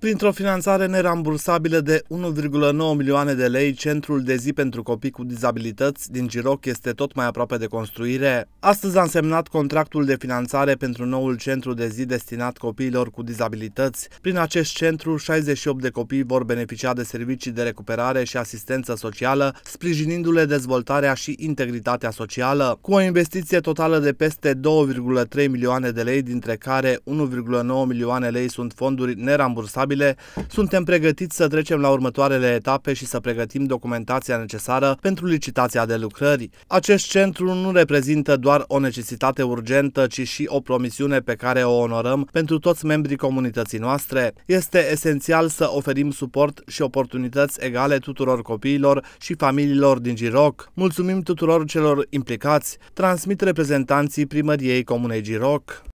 Printr-o finanțare nerambursabilă de 1,9 milioane de lei, Centrul de zi pentru copii cu dizabilități din Giroc este tot mai aproape de construire. Astăzi a semnat contractul de finanțare pentru noul centru de zi destinat copiilor cu dizabilități. Prin acest centru, 68 de copii vor beneficia de servicii de recuperare și asistență socială, sprijinindu-le dezvoltarea și integritatea socială. Cu o investiție totală de peste 2,3 milioane de lei, dintre care 1,9 milioane lei sunt fonduri nerambursabile, responsabile, suntem pregătiți să trecem la următoarele etape și să pregătim documentația necesară pentru licitația de lucrări. Acest centru nu reprezintă doar o necesitate urgentă, ci și o promisiune pe care o onorăm pentru toți membrii comunității noastre. Este esențial să oferim suport și oportunități egale tuturor copiilor și familiilor din Giroc. Mulțumim tuturor celor implicați, transmit reprezentanții primăriei Comunei Giroc.